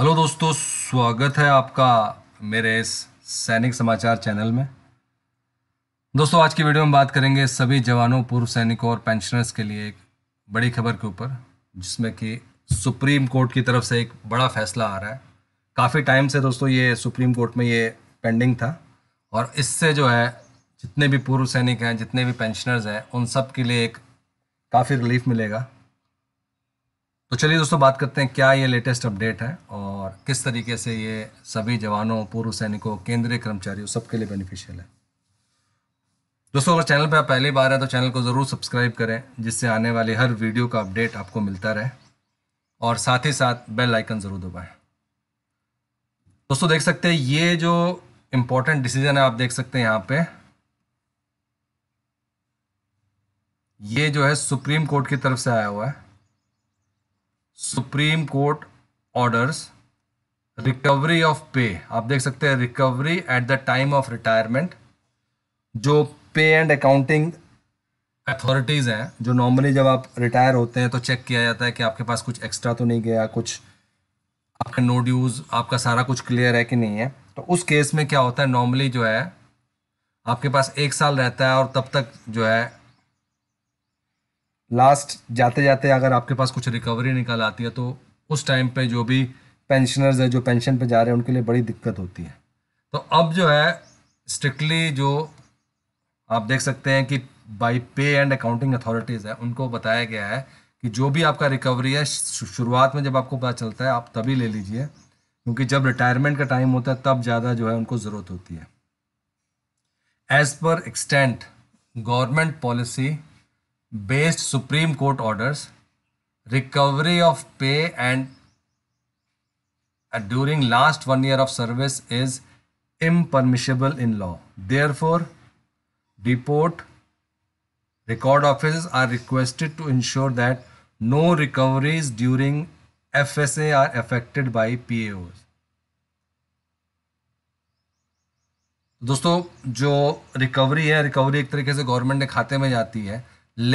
Hello दोस्तों स्वागत है आपका मेरे इस सैनिक समाचार चैनल में दोस्तों आज की वीडियो में बात करेंगे सभी जवानों पूर्व सैनिकों और पेंशनर्स के लिए एक बड़ी खबर के ऊपर जिसमें कि सुप्रीम कोर्ट की तरफ से एक बड़ा फैसला आ रहा है काफ़ी टाइम से दोस्तों ये सुप्रीम कोर्ट में ये पेंडिंग था और इससे जो है जितने भी पूर्व सैनिक हैं जितने भी पेंशनर्स हैं उन सब के लिए एक काफ़ी रिलीफ मिलेगा तो चलिए दोस्तों बात करते हैं क्या ये लेटेस्ट अपडेट है और किस तरीके से ये सभी जवानों पूर्व सैनिकों केंद्रीय कर्मचारियों सबके लिए बेनिफिशियल है दोस्तों अगर चैनल पर आप पहली बार हैं तो चैनल को ज़रूर सब्सक्राइब करें जिससे आने वाले हर वीडियो का अपडेट आपको मिलता रहे और साथ ही साथ बेल आइकन ज़रूर दबाएं दोस्तों देख सकते हैं ये जो इम्पोर्टेंट डिसीजन है आप देख सकते हैं यहाँ पे ये जो है सुप्रीम कोर्ट की तरफ से आया हुआ है supreme court orders recovery of pay आप देख सकते हैं recovery at the time of retirement जो पे एंड अकाउंटिंग अथॉरिटीज़ हैं जो नॉर्मली जब आप रिटायर होते हैं तो चेक किया जाता है कि आपके पास कुछ एक्स्ट्रा तो नहीं गया कुछ आपका नो ड्यूज़ आपका सारा कुछ क्लियर है कि नहीं है तो उस केस में क्या होता है नॉर्मली जो है आपके पास एक साल रहता है और तब तक जो है लास्ट जाते जाते अगर आपके पास कुछ रिकवरी निकल आती है तो उस टाइम पे जो भी पेंशनर्स है जो पेंशन पे जा रहे हैं उनके लिए बड़ी दिक्कत होती है तो अब जो है स्ट्रिक्टली जो आप देख सकते हैं कि बाई पे एंड अकाउंटिंग अथॉरिटीज़ है उनको बताया गया है कि जो भी आपका रिकवरी है शुरुआत में जब आपको पता चलता है आप तभी ले लीजिए क्योंकि जब रिटायरमेंट का टाइम होता है तब ज़्यादा जो है उनको ज़रूरत होती है as per extent government policy based supreme court orders recovery of pay and during last one year of service is impermissible in law. Therefore, deport record offices are requested to ensure that no recoveries during FSA are affected by PAOs. दोस्तों जो recovery है recovery एक तरीके से government के खाते में जाती है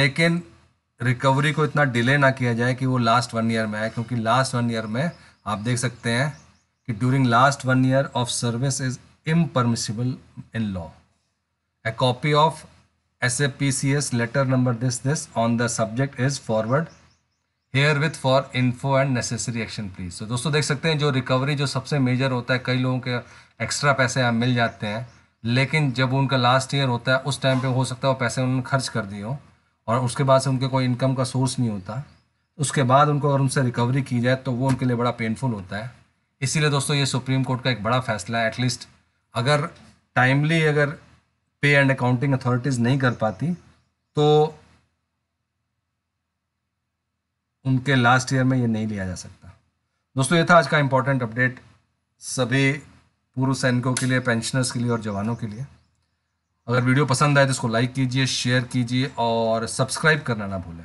लेकिन रिकवरी को इतना डिले ना किया जाए कि वो लास्ट वन ईयर में आए क्योंकि लास्ट वन ईयर में आप देख सकते हैं कि during last one year of service is impermissible in law a copy of S A P C S letter number this this on the subject is forward herewith for info and necessary action please तो दोस्तों देख सकते हैं जो recovery जो सबसे major होता है कई लोगों के एक्स्ट्रा पैसे यहाँ मिल जाते हैं लेकिन जब उनका लास्ट ईयर होता है उस टाइम पे हो सकता है वो पैसे उन्होंने खर्च कर दिए हों और उसके बाद से उनके कोई इनकम का सोर्स नहीं होता उसके बाद उनको अगर उनसे रिकवरी की जाए तो वो उनके लिए बड़ा पेनफुल होता है इसीलिए दोस्तों ये सुप्रीम कोर्ट का एक बड़ा फैसला है एटलीस्ट अगर टाइमली अगर पे एंड अकाउंटिंग अथॉरिटीज़ नहीं कर पाती तो उनके लास्ट ईयर में ये नहीं लिया जा सकता दोस्तों ये था आज का इम्पोर्टेंट अपडेट सभी पूर्व सैनिकों के लिए पेंशनर्स के लिए और जवानों के लिए अगर वीडियो पसंद आए तो इसको लाइक कीजिए शेयर कीजिए और सब्सक्राइब करना ना भूलें